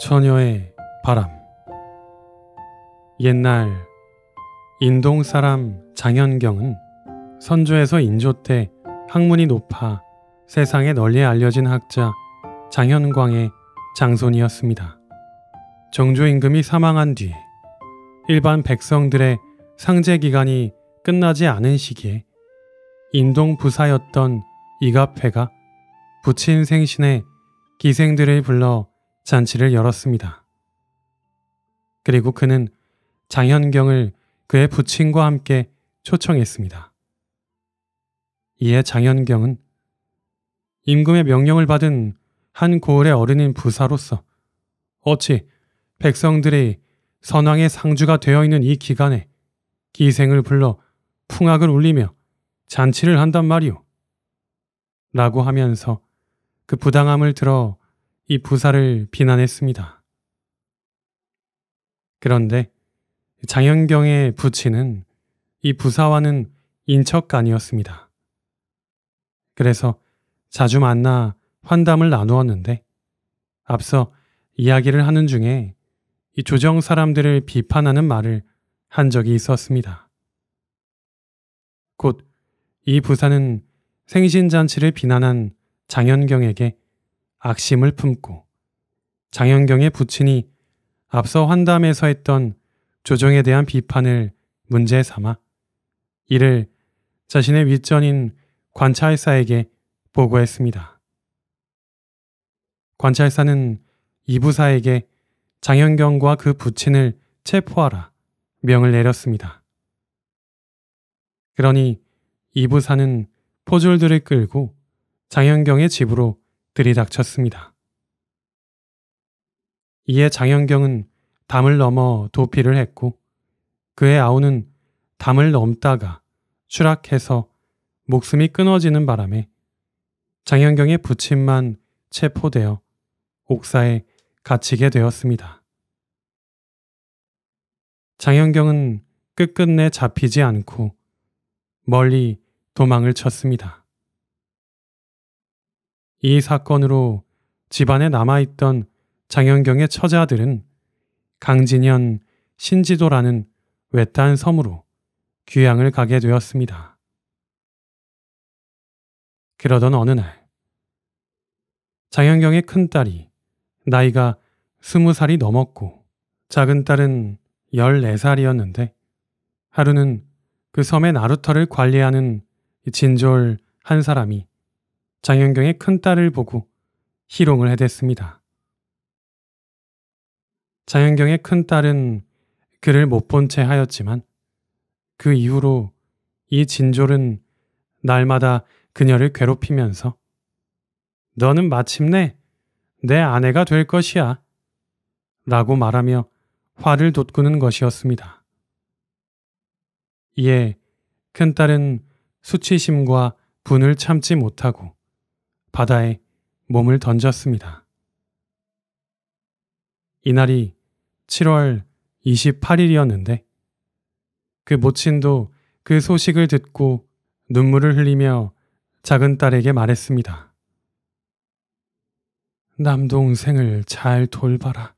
처녀의 바람 옛날 인동 사람 장현경은 선조에서 인조 때 학문이 높아 세상에 널리 알려진 학자 장현광의 장손이었습니다. 정조 임금이 사망한 뒤 일반 백성들의 상제 기간이 끝나지 않은 시기에 인동 부사였던 이갑회가 부친 생신에 기생들을 불러 잔치를 열었습니다. 그리고 그는 장현경을 그의 부친과 함께 초청했습니다. 이에 장현경은 임금의 명령을 받은 한 고을의 어른인 부사로서 어찌 백성들의 선왕의 상주가 되어 있는 이 기간에 기생을 불러 풍악을 울리며 잔치를 한단 말이오. 라고 하면서 그 부당함을 들어 이 부사를 비난했습니다. 그런데 장현경의 부친은 이 부사와는 인척간이었습니다. 그래서 자주 만나 환담을 나누었는데 앞서 이야기를 하는 중에 이 조정 사람들을 비판하는 말을 한 적이 있었습니다. 곧 이 부사는 생신잔치를 비난한 장현경에게 악심을 품고 장현경의 부친이 앞서 환담에서 했던 조정에 대한 비판을 문제 삼아 이를 자신의 윗전인 관찰사에게 보고했습니다. 관찰사는 이부사에게 장현경과 그 부친을 체포하라 명을 내렸습니다. 그러니 이부사는 포졸들을 끌고 장현경의 집으로 들이닥쳤습니다. 이에 장현경은 담을 넘어 도피를 했고 그의 아우는 담을 넘다가 추락해서 목숨이 끊어지는 바람에 장현경의 부친만 체포되어 옥사에 갇히게 되었습니다. 장현경은 끝끝내 잡히지 않고 멀리 도망을 쳤습니다. 이 사건으로 집안에 남아있던 장현경의 처자들은 강진현, 신지도라는 외딴 섬으로 귀향을 가게 되었습니다. 그러던 어느 날, 장현경의 큰딸이 나이가 스무 살이 넘었고 작은 딸은 열네 살이었는데 하루는 그 섬의 나루터를 관리하는 진졸 한 사람이 장현경의 큰딸을 보고 희롱을 해댔습니다. 장현경의 큰딸은 그를 못 본 채 하였지만 그 이후로 이 진졸은 날마다 그녀를 괴롭히면서 너는 마침내 내 아내가 될 것이야 라고 말하며 화를 돋구는 것이었습니다. 이에 큰딸은 수치심과 분을 참지 못하고 바다에 몸을 던졌습니다. 이날이 7월 28일이었는데 그 모친도 그 소식을 듣고 눈물을 흘리며 작은 딸에게 말했습니다. 남동생을 잘 돌봐라.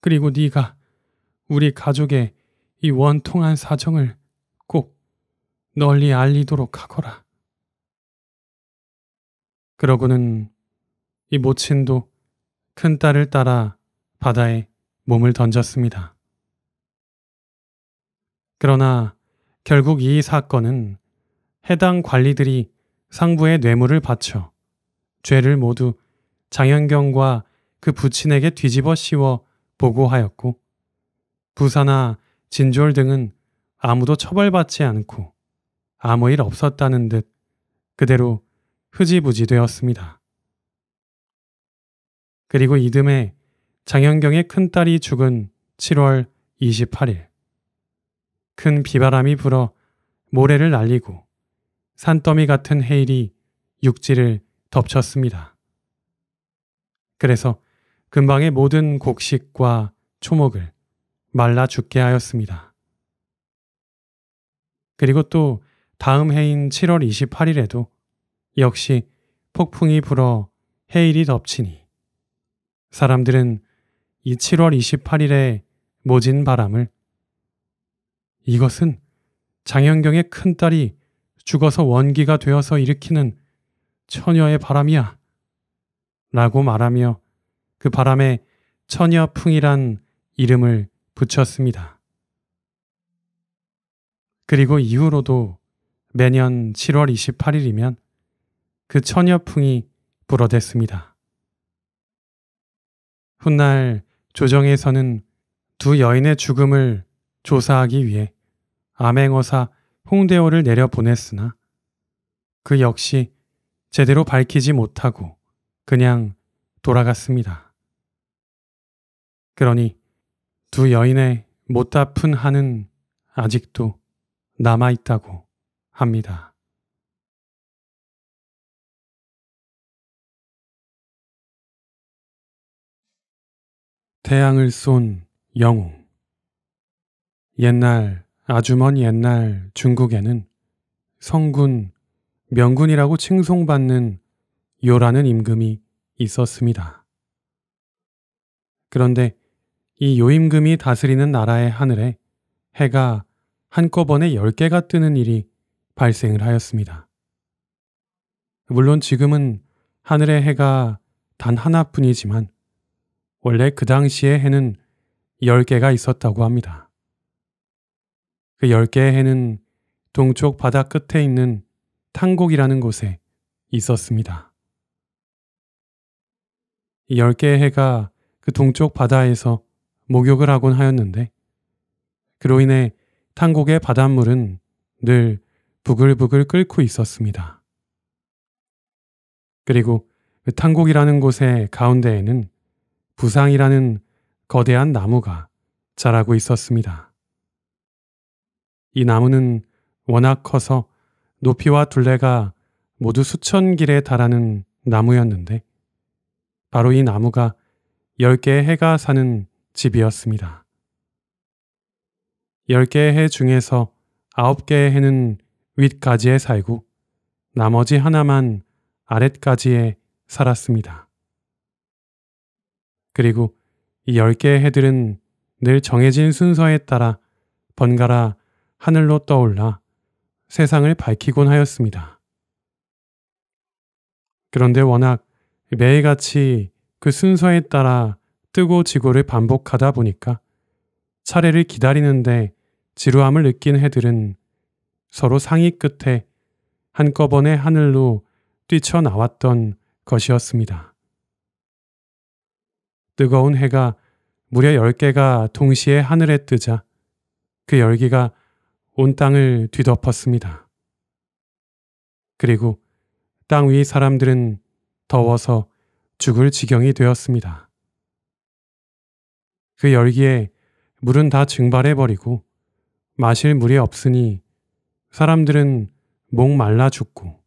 그리고 네가 우리 가족의 이 원통한 사정을 꼭 널리 알리도록 하거라. 그러고는 이 모친도 큰 딸을 따라 바다에 몸을 던졌습니다. 그러나 결국 이 사건은 해당 관리들이 상부의 뇌물을 바쳐 죄를 모두 장현경과 그 부친에게 뒤집어 씌워 보고하였고 부사나 진졸 등은 아무도 처벌받지 않고 아무 일 없었다는 듯 그대로 흐지부지 되었습니다. 그리고 이듬해 장현경의 큰딸이 죽은 7월 28일 큰 비바람이 불어 모래를 날리고 산더미 같은 해일이 육지를 덮쳤습니다. 그래서 근방의 모든 곡식과 초목을 말라 죽게 하였습니다. 그리고 또 다음 해인 7월 28일에도 역시 폭풍이 불어 해일이 덮치니 사람들은 이 7월 28일에 모진 바람을 이것은 장현경의 큰딸이 죽어서 원기가 되어서 일으키는 처녀의 바람이야. 라고 말하며 그 바람에 처녀풍이란 이름을 붙였습니다. 그리고 이후로도 매년 7월 28일이면 그처녀풍이 불어댔습니다. 훗날 조정에서는 두 여인의 죽음을 조사하기 위해 암행어사 홍대호를 내려보냈으나 그 역시 제대로 밝히지 못하고 그냥 돌아갔습니다. 그러니 두 여인의 못다푼 한은 아직도 남아있다고 합니다. 태양을 쏜 영웅. 옛날, 아주 먼 옛날 중국에는 성군, 명군이라고 칭송받는 요라는 임금이 있었습니다. 그런데 이 요임금이 다스리는 나라의 하늘에 해가 한꺼번에 10개가 뜨는 일이 발생을 하였습니다. 물론 지금은 하늘의 해가 단 하나뿐이지만 원래 그당시에 해는 10개가 있었다고 합니다. 그 10개의 해는 동쪽 바다 끝에 있는 탕곡이라는 곳에 있었습니다. 10개의 해가 그 동쪽 바다에서 목욕을 하곤 하였는데 그로 인해 탕곡의 바닷물은 늘 부글부글 끓고 있었습니다. 그리고 그 탕곡이라는 곳의 가운데에는 부상이라는 거대한 나무가 자라고 있었습니다. 이 나무는 워낙 커서 높이와 둘레가 모두 수천 길에 달하는 나무였는데 바로 이 나무가 10개의 해가 사는 집이었습니다. 10개의 해 중에서 9개의 해는 윗가지에 살고 나머지 하나만 아랫가지에 살았습니다. 그리고 이 10개의 해들은 늘 정해진 순서에 따라 번갈아 하늘로 떠올라 세상을 밝히곤 하였습니다. 그런데 워낙 매일같이 그 순서에 따라 뜨고 지고를 반복하다 보니까 차례를 기다리는데 지루함을 느낀 해들은 서로 상의 끝에 한꺼번에 하늘로 뛰쳐나왔던 것이었습니다. 뜨거운 해가 무려 열 개가 동시에 하늘에 뜨자 그 열기가 온 땅을 뒤덮었습니다. 그리고 땅 위 사람들은 더워서 죽을 지경이 되었습니다. 그 열기에 물은 다 증발해버리고 마실 물이 없으니 사람들은 목 말라 죽고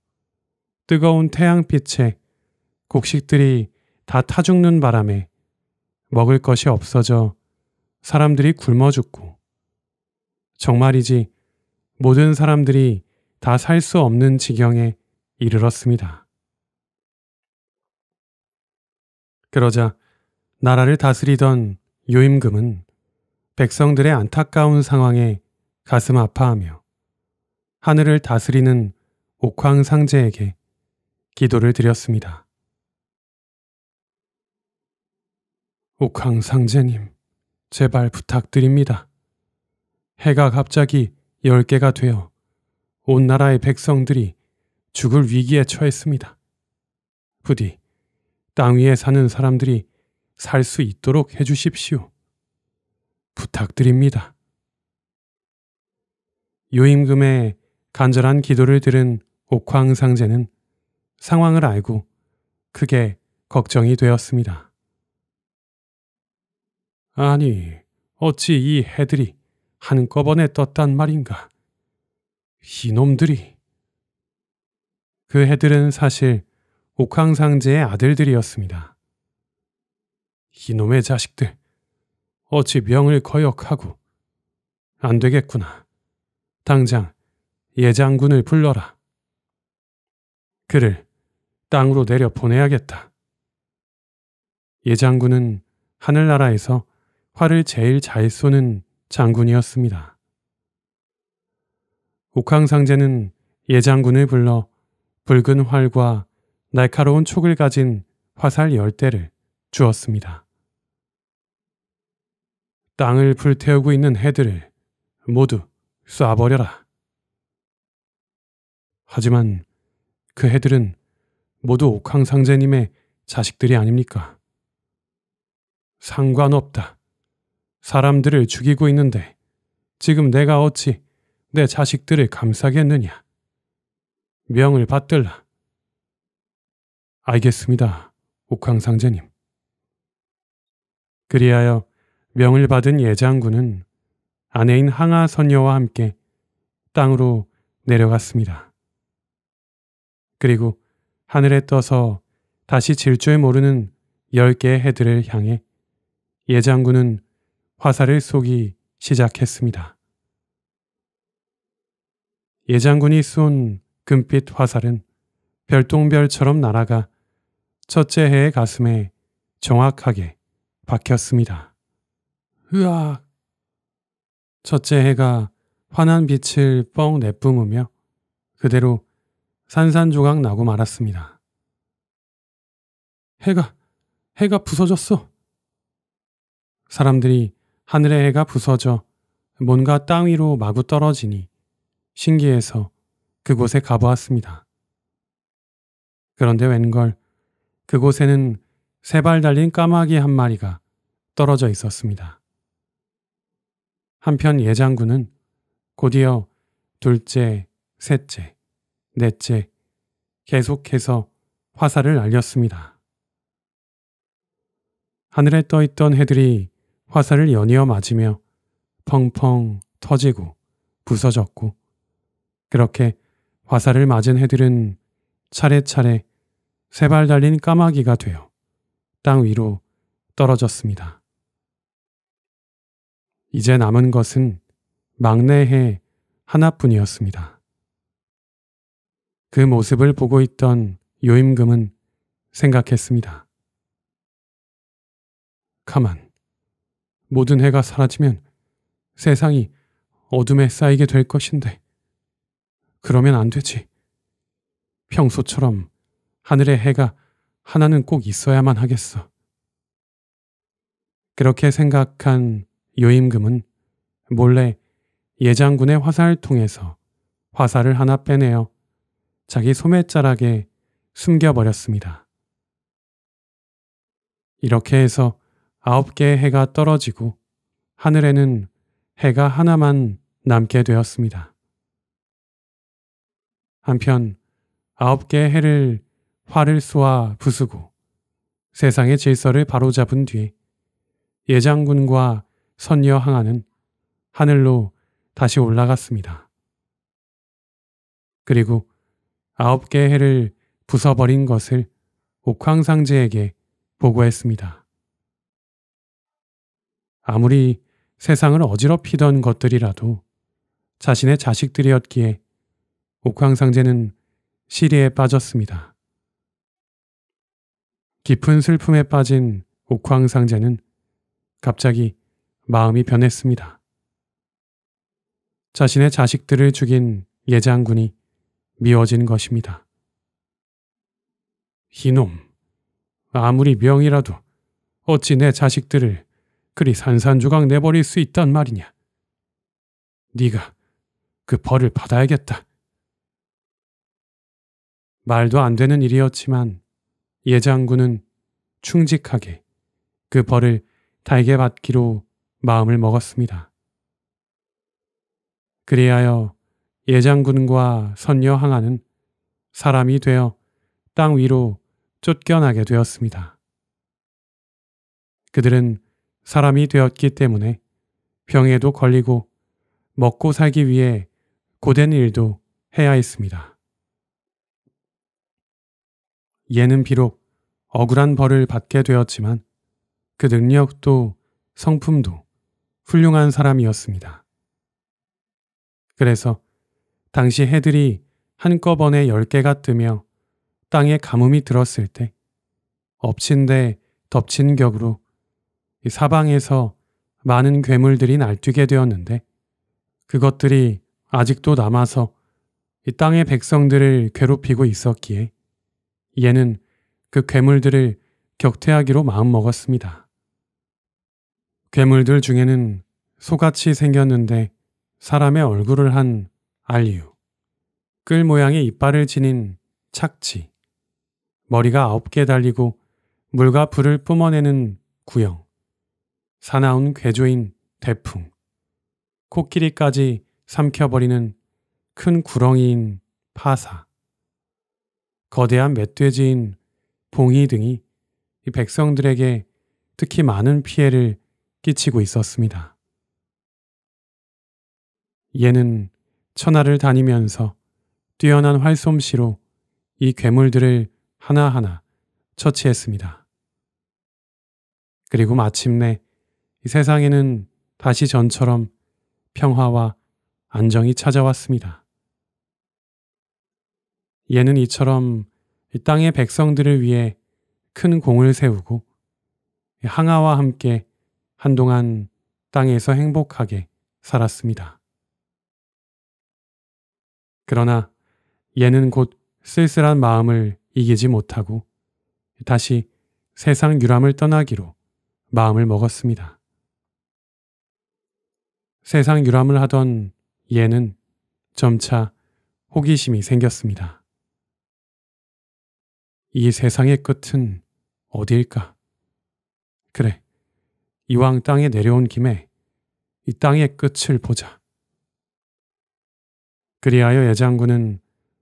뜨거운 태양빛에 곡식들이 다 타죽는 바람에 먹을 것이 없어져 사람들이 굶어 죽고 정말이지 모든 사람들이 다 살 수 없는 지경에 이르렀습니다. 그러자 나라를 다스리던 요임금은 백성들의 안타까운 상황에 가슴 아파하며 하늘을 다스리는 옥황상제에게 기도를 드렸습니다. 옥황상제님, 제발 부탁드립니다. 해가 갑자기 열개가 되어 온 나라의 백성들이 죽을 위기에 처했습니다. 부디 땅 위에 사는 사람들이 살 수 있도록 해주십시오. 부탁드립니다. 요임금의 간절한 기도를 들은 옥황상제는 상황을 알고 크게 걱정이 되었습니다. 아니, 어찌 이 해들이 한꺼번에 떴단 말인가? 이놈들이. 그 해들은 사실 옥황상제의 아들들이었습니다. 이놈의 자식들, 어찌 명을 거역하고. 안 되겠구나. 당장 예장군을 불러라. 그를 땅으로 내려 보내야겠다. 예장군은 하늘나라에서 활을 제일 잘 쏘는 장군이었습니다. 옥황상제는 예장군을 불러 붉은 활과 날카로운 촉을 가진 화살 열대를 주었습니다. 땅을 불태우고 있는 해들을 모두 쏴버려라. 하지만 그 해들은 모두 옥황상제님의 자식들이 아닙니까? 상관없다. 사람들을 죽이고 있는데 지금 내가 어찌 내 자식들을 감싸겠느냐. 명을 받들라. 알겠습니다. 옥황상제님. 그리하여 명을 받은 예장군은 아내인 항아 선녀와 함께 땅으로 내려갔습니다. 그리고 하늘에 떠서 다시 질 줄 모르는 열 개의 해들을 향해 예장군은 화살을 쏘기 시작했습니다. 예장군이 쏜 금빛 화살은 별똥별처럼 날아가 첫째 해의 가슴에 정확하게 박혔습니다. 으악! 첫째 해가 환한 빛을 뻥 내뿜으며 그대로 산산조각 나고 말았습니다. 해가, 해가 부서졌어. 사람들이 하늘의 해가 부서져 뭔가 땅 위로 마구 떨어지니 신기해서 그곳에 가보았습니다. 그런데 웬걸 그곳에는 세 발 달린 까마귀 한 마리가 떨어져 있었습니다. 한편 예장군은 곧이어 둘째, 셋째, 넷째 계속해서 화살을 날렸습니다. 하늘에 떠 있던 해들이 화살을 연이어 맞으며 펑펑 터지고 부서졌고 그렇게 화살을 맞은 해들은 차례차례 세 발 달린 까마귀가 되어 땅 위로 떨어졌습니다. 이제 남은 것은 막내해 하나뿐이었습니다. 그 모습을 보고 있던 요임금은 생각했습니다. 가만, 모든 해가 사라지면 세상이 어둠에 쌓이게 될 것인데 그러면 안 되지. 평소처럼 하늘의 해가 하나는 꼭 있어야만 하겠어. 그렇게 생각한 요임금은 몰래 예장군의 화살을 통해서 화살을 하나 빼내어 자기 소매자락에 숨겨버렸습니다. 이렇게 해서 아홉 개의 해가 떨어지고 하늘에는 해가 하나만 남게 되었습니다. 한편 아홉 개의 해를 활을 쏘아 부수고 세상의 질서를 바로잡은 뒤 예장군과 선녀 항아는 하늘로 다시 올라갔습니다. 그리고 아홉 개의 해를 부숴버린 것을 옥황상제에게 보고했습니다. 아무리 세상을 어지럽히던 것들이라도 자신의 자식들이었기에 옥황상제는 시리에 빠졌습니다. 깊은 슬픔에 빠진 옥황상제는 갑자기 마음이 변했습니다. 자신의 자식들을 죽인 예장군이 미워진 것입니다. 이놈, 아무리 명이라도 어찌 내 자식들을 그리 산산조각 내버릴 수 있단 말이냐. 네가 그 벌을 받아야겠다. 말도 안 되는 일이었지만 예장군은 충직하게 그 벌을 달게 받기로 마음을 먹었습니다. 그리하여 예장군과 선녀 항아는 사람이 되어 땅 위로 쫓겨나게 되었습니다. 그들은 사람이 되었기 때문에 병에도 걸리고 먹고 살기 위해 고된 일도 해야 했습니다. 얘는 비록 억울한 벌을 받게 되었지만 그 능력도 성품도 훌륭한 사람이었습니다. 그래서 당시 해들이 한꺼번에 10개가 뜨며 땅에 가뭄이 들었을 때 엎친 데 덮친 격으로 사방에서 많은 괴물들이 날뛰게 되었는데 그것들이 아직도 남아서 이 땅의 백성들을 괴롭히고 있었기에 얘는 그 괴물들을 격퇴하기로 마음먹었습니다. 괴물들 중에는 소같이 생겼는데 사람의 얼굴을 한 알류, 끌 모양의 이빨을 지닌 착지, 머리가 아홉 개 달리고 물과 불을 뿜어내는 구형, 사나운 괴조인 대풍 코끼리까지 삼켜버리는 큰 구렁이인 파사, 거대한 멧돼지인 봉이 등이 이 백성들에게 특히 많은 피해를 끼치고 있었습니다. 얘는 천하를 다니면서 뛰어난 활솜씨로 이 괴물들을 하나하나 처치했습니다. 그리고 마침내 이 세상에는 다시 전처럼 평화와 안정이 찾아왔습니다. 얘는 이처럼 이 땅의 백성들을 위해 큰 공을 세우고 항아와 함께 한동안 땅에서 행복하게 살았습니다. 그러나 얘는 곧 쓸쓸한 마음을 이기지 못하고 다시 세상 유람을 떠나기로 마음을 먹었습니다. 세상 유람을 하던 얘는 점차 호기심이 생겼습니다. 이 세상의 끝은 어디일까? 그래, 이왕 땅에 내려온 김에 이 땅의 끝을 보자. 그리하여 예장군은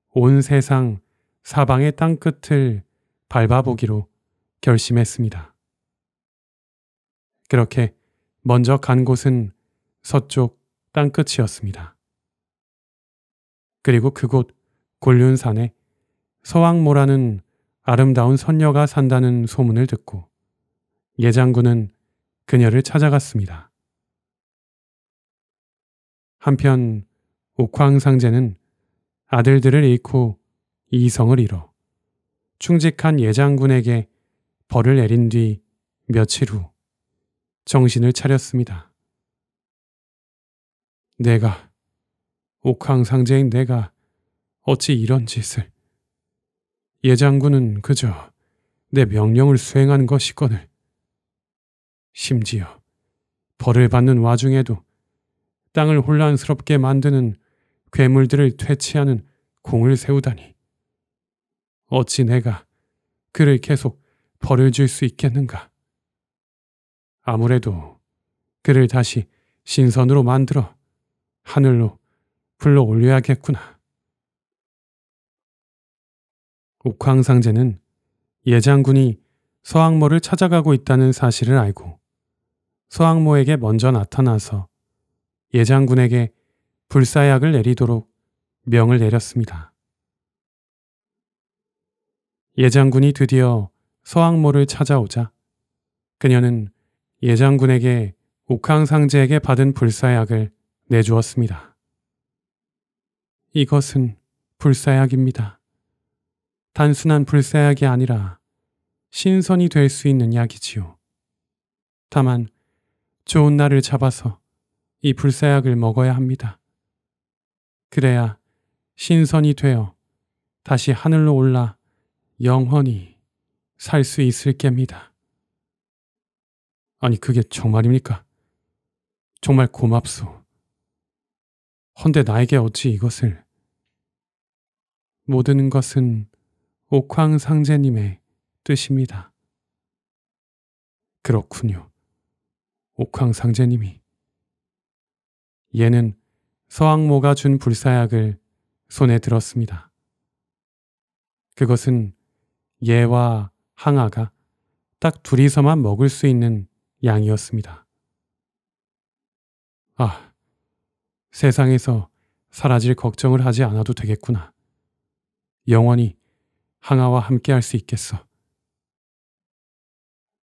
온 세상 사방의 땅 끝을 밟아보기로 결심했습니다. 그렇게 먼저 간 곳은 서쪽 땅끝이었습니다. 그리고 그곳 곤륜산에 서왕모라는 아름다운 선녀가 산다는 소문을 듣고 예장군은 그녀를 찾아갔습니다. 한편 옥황상제는 아들들을 잃고 이성을 잃어 충직한 예장군에게 벌을 내린 뒤 며칠 후 정신을 차렸습니다. 내가 옥황상제인 내가 어찌 이런 짓을 예장군은 그저 내 명령을 수행한 것이거늘 심지어 벌을 받는 와중에도 땅을 혼란스럽게 만드는 괴물들을 퇴치하는 공을 세우다니 어찌 내가 그를 계속 벌을 줄 수 있겠는가 아무래도 그를 다시 신선으로 만들어 하늘로 불러 올려야겠구나. 옥황상제는 예장군이 서항모를 찾아가고 있다는 사실을 알고 서항모에게 먼저 나타나서 예장군에게 불사약을 내리도록 명을 내렸습니다. 예장군이 드디어 서항모를 찾아오자 그녀는 예장군에게 옥황상제에게 받은 불사약을 내주었습니다. 이것은 불사약입니다. 단순한 불사약이 아니라 신선이 될 수 있는 약이지요. 다만 좋은 날을 잡아서 이 불사약을 먹어야 합니다. 그래야 신선이 되어 다시 하늘로 올라 영원히 살 수 있을 겁니다. 아니 그게 정말입니까? 정말 고맙소. 헌데 나에게 어찌 이것을 모든 것은 옥황 상제님의 뜻입니다. 그렇군요. 옥황 상제님이 얘는 서학모가 준 불사약을 손에 들었습니다. 그것은 얘와 항아가 딱 둘이서만 먹을 수 있는 양이었습니다. 아, 세상에서 사라질 걱정을 하지 않아도 되겠구나. 영원히 항아와 함께 할 수 있겠어.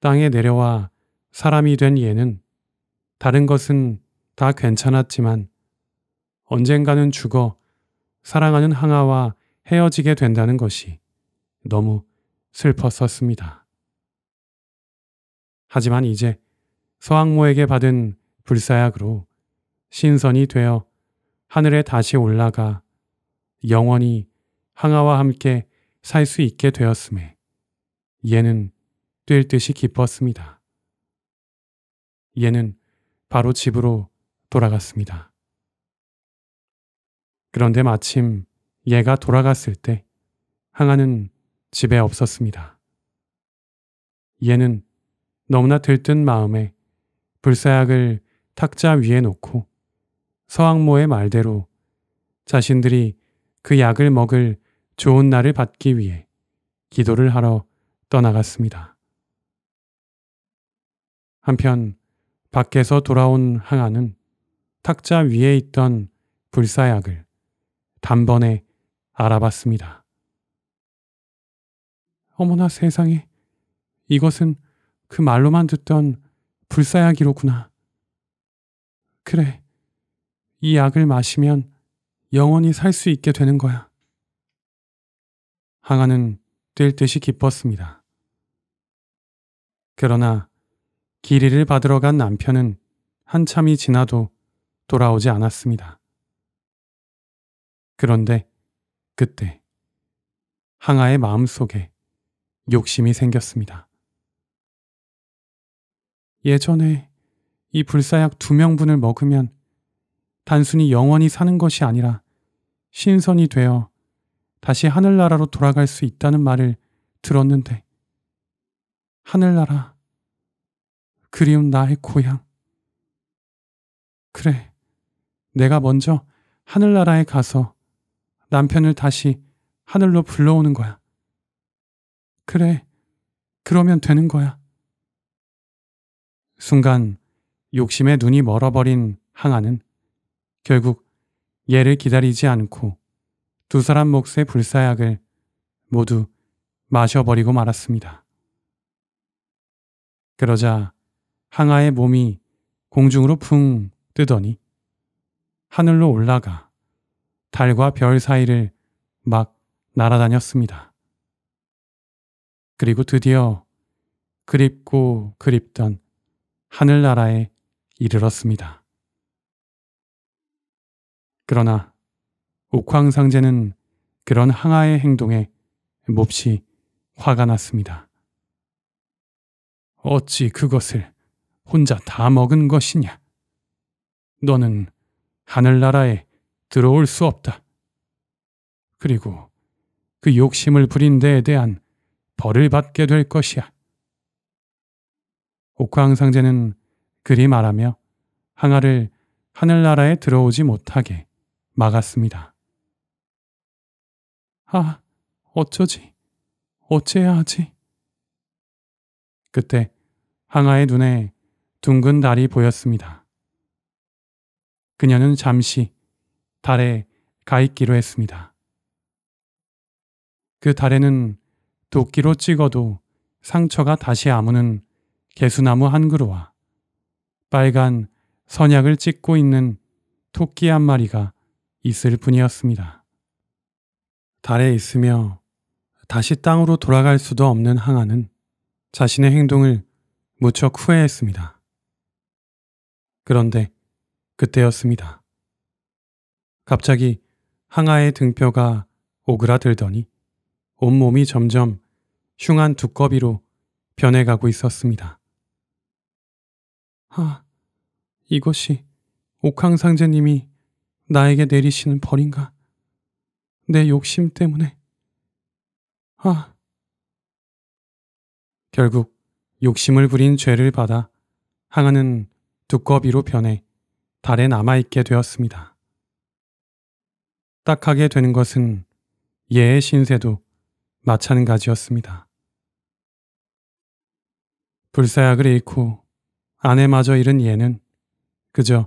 땅에 내려와 사람이 된 얘는 다른 것은 다 괜찮았지만 언젠가는 죽어 사랑하는 항아와 헤어지게 된다는 것이 너무 슬펐었습니다. 하지만 이제 서학모에게 받은 불사약으로 신선이 되어 하늘에 다시 올라가 영원히 항아와 함께 살 수 있게 되었음에 얘는 뛸 듯이 기뻤습니다. 얘는 바로 집으로 돌아갔습니다. 그런데 마침 얘가 돌아갔을 때 항아는 집에 없었습니다. 얘는 너무나 들뜬 마음에 불사약을 탁자 위에 놓고 서학모의 말대로 자신들이 그 약을 먹을 좋은 날을 받기 위해 기도를 하러 떠나갔습니다. 한편 밖에서 돌아온 항아는 탁자 위에 있던 불사약을 단번에 알아봤습니다. 어머나 세상에 이것은 그 말로만 듣던 불사약이로구나. 그래, 이 약을 마시면 영원히 살 수 있게 되는 거야. 항아는 뛸 듯이 기뻤습니다. 그러나 길이를 받으러 간 남편은 한참이 지나도 돌아오지 않았습니다. 그런데 그때 항아의 마음속에 욕심이 생겼습니다. 예전에 이 불사약 두 명분을 먹으면 단순히 영원히 사는 것이 아니라 신선이 되어 다시 하늘나라로 돌아갈 수 있다는 말을 들었는데 하늘나라 그리운 나의 고향 그래 내가 먼저 하늘나라에 가서 남편을 다시 하늘로 불러오는 거야. 그래, 그러면 되는 거야. 순간 욕심에 눈이 멀어버린 항아는 결국 얘를 기다리지 않고 두 사람 몫의 불사약을 모두 마셔버리고 말았습니다. 그러자 항아의 몸이 공중으로 풍 뜨더니 하늘로 올라가 달과 별 사이를 막 날아다녔습니다. 그리고 드디어 그립고 그립던 하늘나라에 이르렀습니다. 그러나 옥황상제는 그런 항아의 행동에 몹시 화가 났습니다. 어찌 그것을 혼자 다 먹은 것이냐? 너는 하늘나라에 들어올 수 없다. 그리고 그 욕심을 부린 데에 대한 벌을 받게 될 것이야. 옥황상제는 그리 말하며 항아를 하늘나라에 들어오지 못하게 막았습니다. 아, 어쩌지? 어째야 하지? 그때 항아의 눈에 둥근 달이 보였습니다. 그녀는 잠시 달에 가있기로 했습니다. 그 달에는 도끼로 찍어도 상처가 다시 아무는 개수나무 한 그루와 빨간 선약을 찍고 있는 토끼 한 마리가 있을 뿐이었습니다. 달에 있으며 다시 땅으로 돌아갈 수도 없는 항아는 자신의 행동을 무척 후회했습니다. 그런데 그때였습니다. 갑자기 항아의 등뼈가 오그라들더니 온몸이 점점 흉한 두꺼비로 변해가고 있었습니다. 아, 이것이 옥황상제님이 나에게 내리시는 벌인가? 내 욕심 때문에. 아. 결국 욕심을 부린 죄를 받아 항아는 두꺼비로 변해 달에 남아있게 되었습니다. 딱하게 되는 것은 예의 신세도 마찬가지였습니다. 불사약을 잃고 아내마저 잃은 예는 그저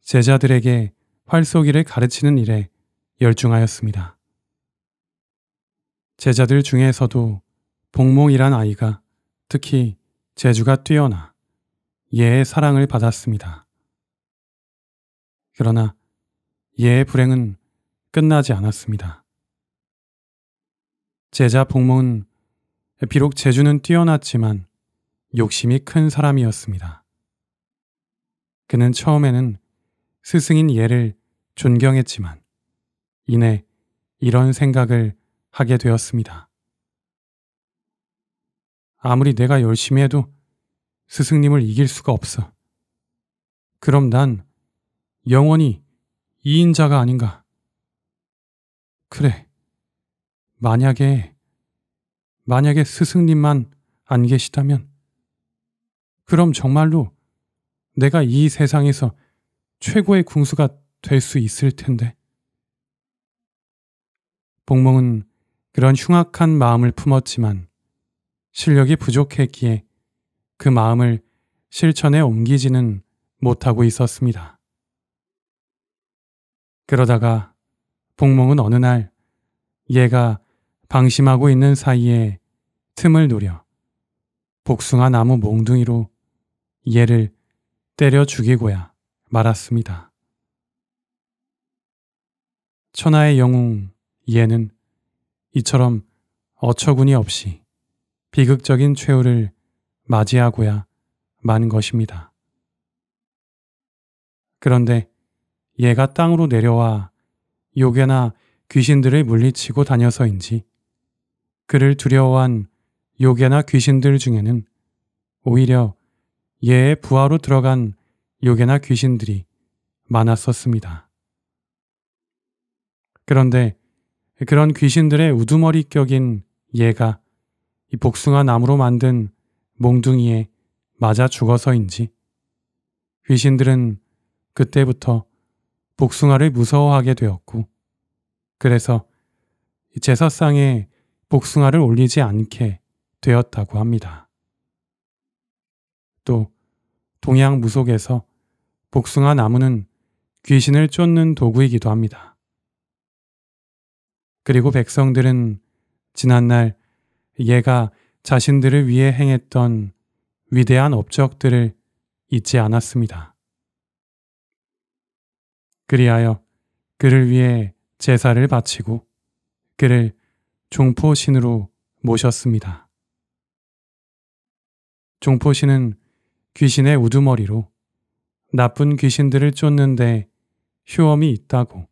제자들에게 활쏘기를 가르치는 일에 열중하였습니다. 제자들 중에서도 복몽이란 아이가 특히 재주가 뛰어나 예의 사랑을 받았습니다. 그러나 예의 불행은 끝나지 않았습니다. 제자 복몽은 비록 재주는 뛰어났지만 욕심이 큰 사람이었습니다. 그는 처음에는 스승인 예를 존경했지만 이내 이런 생각을 하게 되었습니다. 아무리 내가 열심히 해도 스승님을 이길 수가 없어. 그럼 난 영원히 이인자가 아닌가. 그래. 만약에, 만약에 스승님만 안 계시다면, 그럼 정말로 내가 이 세상에서 최고의 궁수가 될수 있을 텐데. 복몽은 그런 흉악한 마음을 품었지만 실력이 부족했기에 그 마음을 실천에 옮기지는 못하고 있었습니다. 그러다가 복몽은 어느 날 얘가 방심하고 있는 사이에 틈을 노려 복숭아 나무 몽둥이로 얘를 때려 죽이고야 말았습니다. 천하의 영웅 예는 이처럼 어처구니 없이 비극적인 최후를 맞이하고야 만 것입니다. 그런데 얘가 땅으로 내려와 요괴나 귀신들을 물리치고 다녀서인지 그를 두려워한 요괴나 귀신들 중에는 오히려 얘의 부하로 들어간 요괴나 귀신들이 많았었습니다. 그런데 그런 귀신들의 우두머리격인 얘가 이 복숭아 나무로 만든 몽둥이에 맞아 죽어서인지 귀신들은 그때부터 복숭아를 무서워하게 되었고 그래서 제사상에 복숭아를 올리지 않게 되었다고 합니다. 또 동양 무속에서 복숭아 나무는 귀신을 쫓는 도구이기도 합니다. 그리고 백성들은 지난날 얘가 자신들을 위해 행했던 위대한 업적들을 잊지 않았습니다. 그리하여 그를 위해 제사를 바치고 그를 종포신으로 모셨습니다. 종포신은 귀신의 우두머리로 나쁜 귀신들을 쫓는데 휴험이 있다고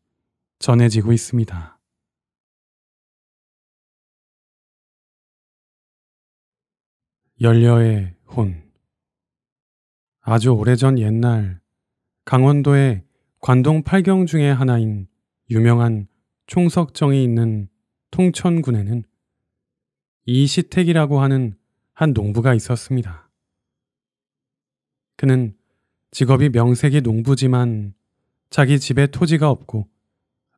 전해지고 있습니다. 열려의 혼 아주 오래전 옛날 강원도의 관동 팔경 중의 하나인 유명한 총석정이 있는 통천군에는 이시택이라고 하는 한 농부가 있었습니다. 그는 직업이 명색이 농부지만 자기 집에 토지가 없고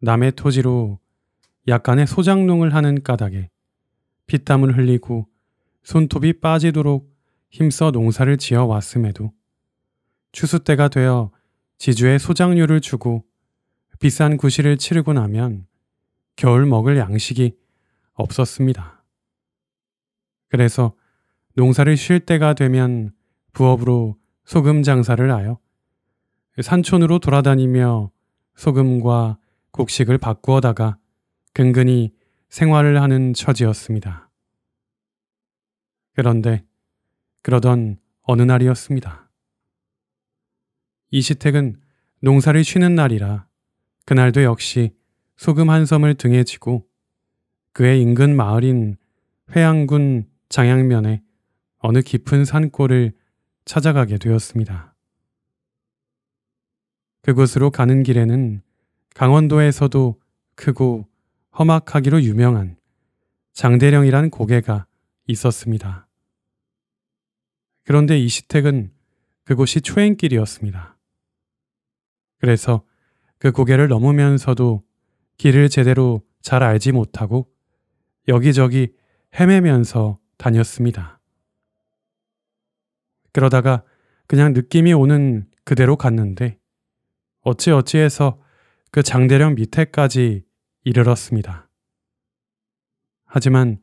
남의 토지로 약간의 소작농을 하는 까닭에 피땀을 흘리고 손톱이 빠지도록 힘써 농사를 지어 왔음에도 추수 때가 되어 지주에 소장료를 주고 비싼 구실을 치르고 나면 겨울 먹을 양식이 없었습니다. 그래서 농사를 쉴 때가 되면 부업으로 소금 장사를 하여 산촌으로 돌아다니며 소금과 곡식을 바꾸어다가 근근히 생활을 하는 처지였습니다. 그런데 그러던 어느 날이었습니다. 이시택은 농사를 쉬는 날이라 그날도 역시 소금 한 섬을 등에 지고 그의 인근 마을인 회양군 장양면의 어느 깊은 산골을 찾아가게 되었습니다. 그곳으로 가는 길에는 강원도에서도 크고 험악하기로 유명한 장대령이란 고개가 있었습니다. 그런데 이 시택은 그곳이 초행길이었습니다. 그래서 그 고개를 넘으면서도 길을 제대로 잘 알지 못하고 여기저기 헤매면서 다녔습니다. 그러다가 그냥 느낌이 오는 그대로 갔는데 어찌어찌해서 그 장대령 밑에까지 이르렀습니다. 하지만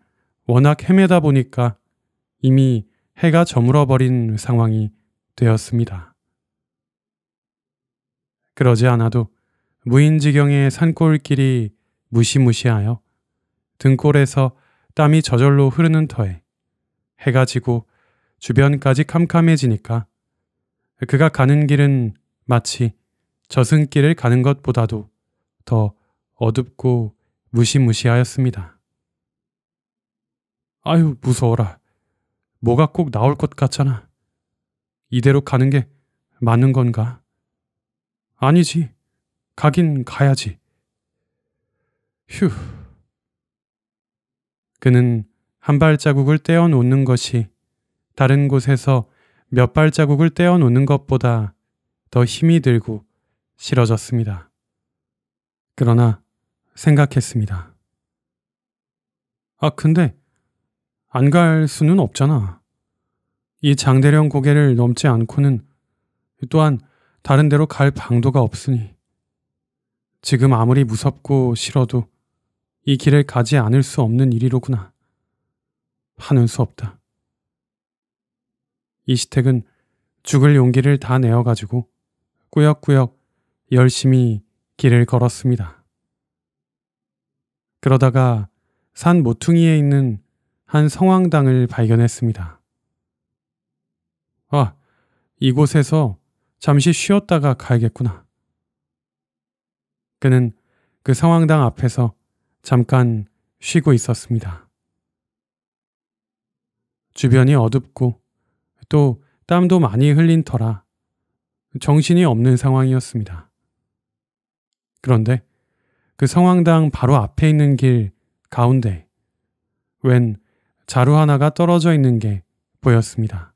워낙 헤매다 보니까 이미 해가 저물어 버린 상황이 되었습니다. 그러지 않아도 무인지경의 산골길이 무시무시하여 등골에서 땀이 저절로 흐르는 터에 해가 지고 주변까지 캄캄해지니까 그가 가는 길은 마치 저승길을 가는 것보다도 더 어둡고 무시무시하였습니다. 아유, 무서워라. 뭐가 꼭 나올 것 같잖아. 이대로 가는 게 맞는 건가? 아니지. 가긴 가야지. 휴. 그는 한 발자국을 떼어 놓는 것이 다른 곳에서 몇 발자국을 떼어 놓는 것보다 더 힘이 들고 싫어졌습니다. 그러나 생각했습니다. 아, 근데 안갈 수는 없잖아. 이 장대령 고개를 넘지 않고는 또한 다른 데로 갈 방도가 없으니 지금 아무리 무섭고 싫어도 이 길을 가지 않을 수 없는 일이로구나. 하는 수 없다. 이시택은 죽을 용기를 다 내어가지고 꾸역꾸역 열심히 길을 걸었습니다. 그러다가 산 모퉁이에 있는 한 성황당을 발견했습니다. 아, 이곳에서 잠시 쉬었다가 가야겠구나. 그는 그 성황당 앞에서 잠깐 쉬고 있었습니다. 주변이 어둡고 또 땀도 많이 흘린 터라 정신이 없는 상황이었습니다. 그런데 그 성황당 바로 앞에 있는 길 가운데 웬 자루 하나가 떨어져 있는 게 보였습니다.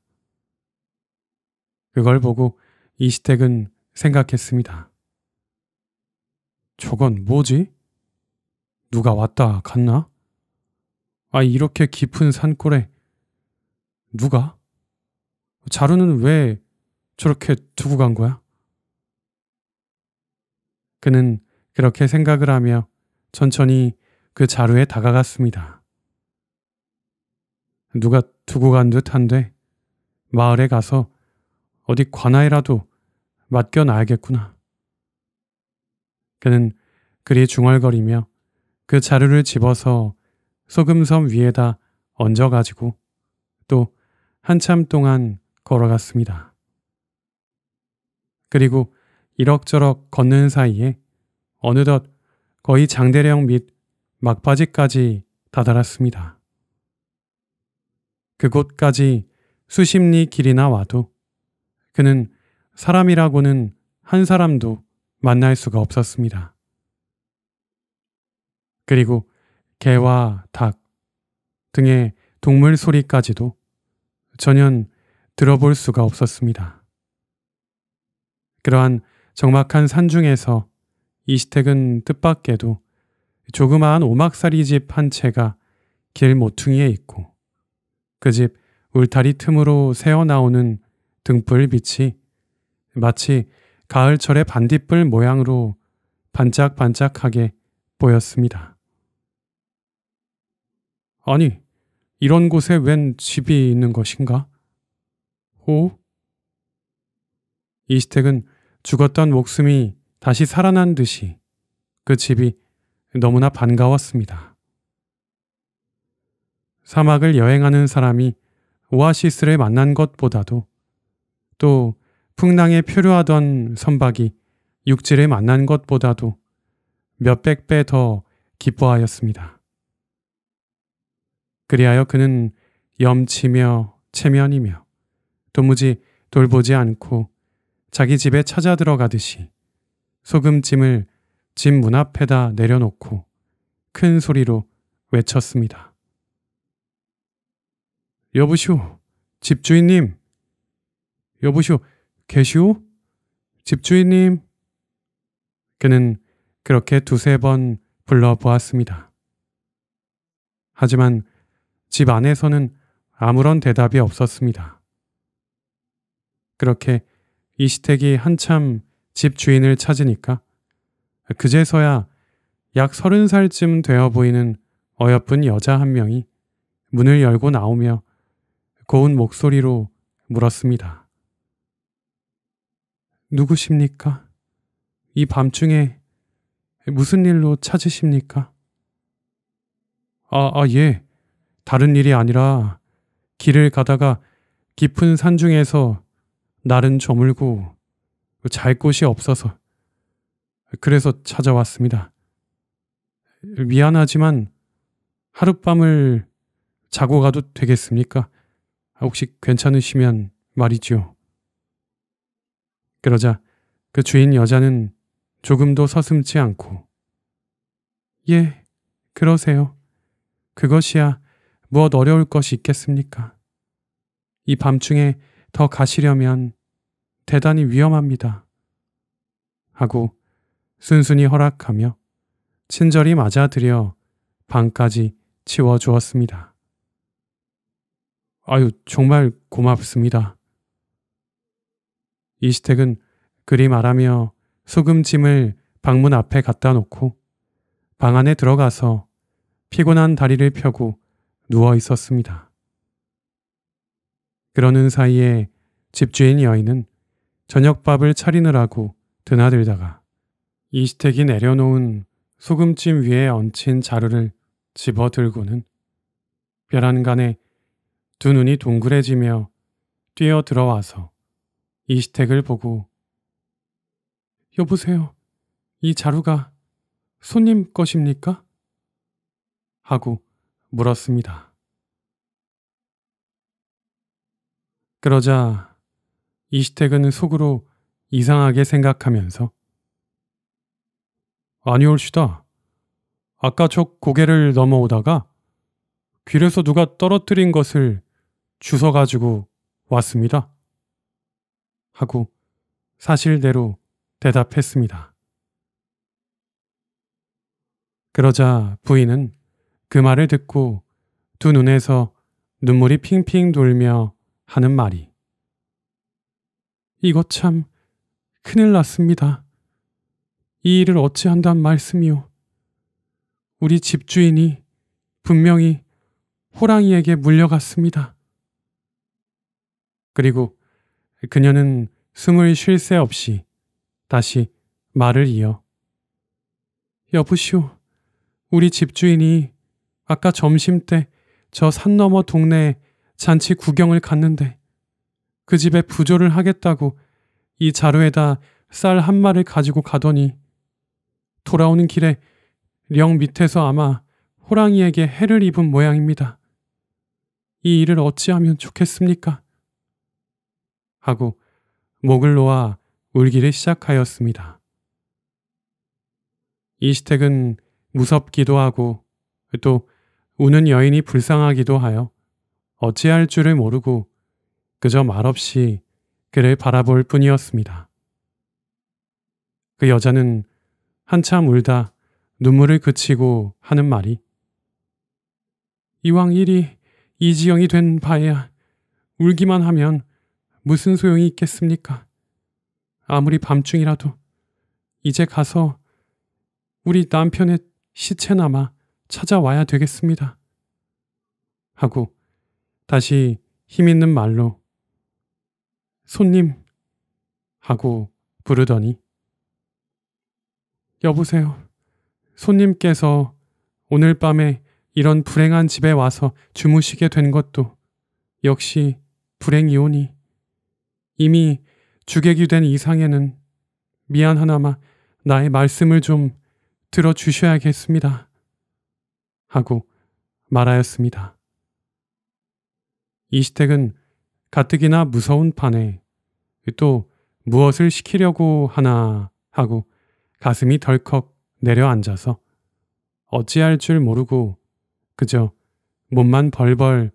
그걸 보고 이시택은 생각했습니다. 저건 뭐지? 누가 왔다 갔나? 아, 이렇게 깊은 산골에 누가? 자루는 왜 저렇게 두고 간 거야? 그는 그렇게 생각을 하며 천천히 그 자루에 다가갔습니다. 누가 두고 간 듯한데 마을에 가서 어디 관아에라도 맡겨놔야겠구나. 그는 그리 중얼거리며 그 자루를 집어서 소금섬 위에다 얹어가지고 또 한참 동안 걸어갔습니다. 그리고 이럭저럭 걷는 사이에 어느덧 거의 장대령 및 막바지까지 다다랐습니다. 그곳까지 수십 리 길이나 와도 그는 사람이라고는 한 사람도 만날 수가 없었습니다. 그리고 개와 닭 등의 동물 소리까지도 전혀 들어볼 수가 없었습니다. 그러한 정막한 산 중에서 이시택은 뜻밖에도 조그마한 오막살이 집한 채가 길 모퉁이에 있고 그집 울타리 틈으로 새어나오는 등불 빛이 마치 가을철의 반딧불 모양으로 반짝반짝하게 보였습니다. 아니, 이런 곳에 웬 집이 있는 것인가? 호? 이스택은 죽었던 목숨이 다시 살아난 듯이 그 집이 너무나 반가웠습니다. 사막을 여행하는 사람이 오아시스를 만난 것보다도 또 풍랑에 표류하던 선박이 육지를 만난 것보다도 몇백 배 더 기뻐하였습니다. 그리하여 그는 염치며 체면이며 도무지 돌보지 않고 자기 집에 찾아 들어가듯이 소금찜을 집 문 앞에다 내려놓고 큰 소리로 외쳤습니다. 여보시오, 집주인님. 여보시오, 계시오? 집주인님. 그는 그렇게 두세 번 불러보았습니다. 하지만 집 안에서는 아무런 대답이 없었습니다. 그렇게 이시택이 한참 집 주인을 찾으니까 그제서야 약 서른 살쯤 되어 보이는 어여쁜 여자 한 명이 문을 열고 나오며 고운 목소리로 물었습니다. 누구십니까? 이 밤중에 무슨 일로 찾으십니까? 아, 아, 예. 다른 일이 아니라 길을 가다가 깊은 산 중에서 날은 저물고 잘 곳이 없어서 그래서 찾아왔습니다. 미안하지만 하룻밤을 자고 가도 되겠습니까? 혹시 괜찮으시면 말이지요. 그러자 그 주인 여자는 조금도 서슴지 않고 예, 그러세요. 그것이야 무엇 어려울 것이 있겠습니까? 이 밤중에 더 가시려면 대단히 위험합니다. 하고 순순히 허락하며 친절히 맞아들여 방까지 치워주었습니다. 아유, 정말 고맙습니다. 이시택은 그리 말하며 소금찜을 방문 앞에 갖다 놓고 방 안에 들어가서 피곤한 다리를 펴고 누워 있었습니다. 그러는 사이에 집주인 여인은 저녁밥을 차리느라고 드나들다가 이시택이 내려놓은 소금찜 위에 얹힌 자루를 집어 들고는 별안간에 두 눈이 동그래지며 뛰어 들어와서 이시택을 보고 여보세요. 이 자루가 손님 것입니까? 하고 물었습니다. 그러자 이시택은 속으로 이상하게 생각하면서 아니 올시다. 아까 저 고개를 넘어오다가 길에서 누가 떨어뜨린 것을 주서가지고 왔습니다. 하고 사실대로 대답했습니다. 그러자 부인은 그 말을 듣고 두 눈에서 눈물이 핑핑 돌며 하는 말이 이거 참 큰일 났습니다. 이 일을 어찌한단 말씀이오. 우리 집주인이 분명히 호랑이에게 물려갔습니다. 그리고 그녀는 숨을 쉴 새 없이 다시 말을 이어 여보시오, 우리 집주인이 아까 점심 때 저 산 너머 동네에 잔치 구경을 갔는데 그 집에 부조를 하겠다고 이 자루에다 쌀 한 마를 리 가지고 가더니 돌아오는 길에 령 밑에서 아마 호랑이에게 해를 입은 모양입니다. 이 일을 어찌하면 좋겠습니까? 하고 목을 놓아 울기를 시작하였습니다. 이시택은 무섭기도 하고 또 우는 여인이 불쌍하기도 하여 어찌할 줄을 모르고 그저 말없이 그를 바라볼 뿐이었습니다. 그 여자는 한참 울다 눈물을 그치고 하는 말이 이왕 일이 이지영이 된 바에야 울기만 하면 무슨 소용이 있겠습니까? 아무리 밤중이라도 이제 가서 우리 남편의 시체나마 찾아와야 되겠습니다. 하고 다시 힘 있는 말로 손님 하고 부르더니 여보세요. 손님께서 오늘 밤에 이런 불행한 집에 와서 주무시게 된 것도 역시 불행이오니 이미 주객이 된 이상에는 미안 하나마 나의 말씀을 좀 들어주셔야겠습니다. 하고 말하였습니다. 이시택은 가뜩이나 무서운 판에 또 무엇을 시키려고 하나 하고 가슴이 덜컥 내려앉아서 어찌할 줄 모르고 그저 몸만 벌벌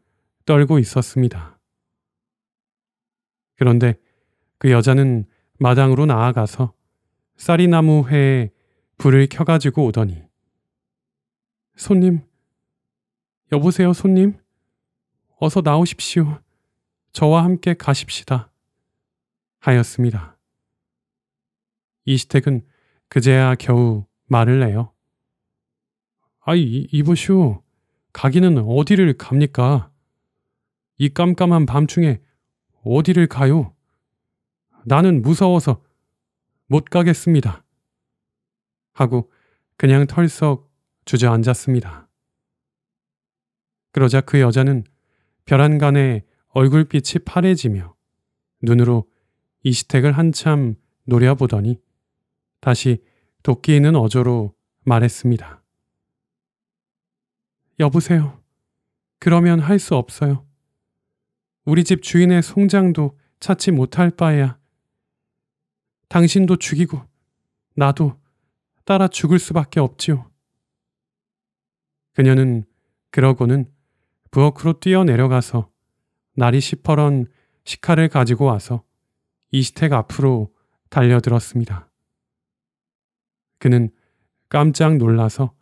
떨고 있었습니다. 그런데 그 여자는 마당으로 나아가서 쌀이나무 회에 불을 켜가지고 오더니 손님, 여보세요 손님? 어서 나오십시오. 저와 함께 가십시다. 하였습니다. 이시택은 그제야 겨우 말을 내요. 아이, 이보시오. 가기는 어디를 갑니까? 이 깜깜한 밤중에 어디를 가요? 나는 무서워서 못 가겠습니다. 하고 그냥 털썩 주저앉았습니다. 그러자 그 여자는 벼란간에 얼굴빛이 파래지며 눈으로 이시택을 한참 노려보더니 다시 도끼 있는 어조로 말했습니다. 여보세요. 그러면 할 수 없어요. 우리 집 주인의 송장도 찾지 못할 바에야. 당신도 죽이고 나도 따라 죽을 수밖에 없지요. 그녀는 그러고는 부엌으로 뛰어내려가서 날이 시퍼런 식칼을 가지고 와서 이시택 앞으로 달려들었습니다. 그는 깜짝 놀라서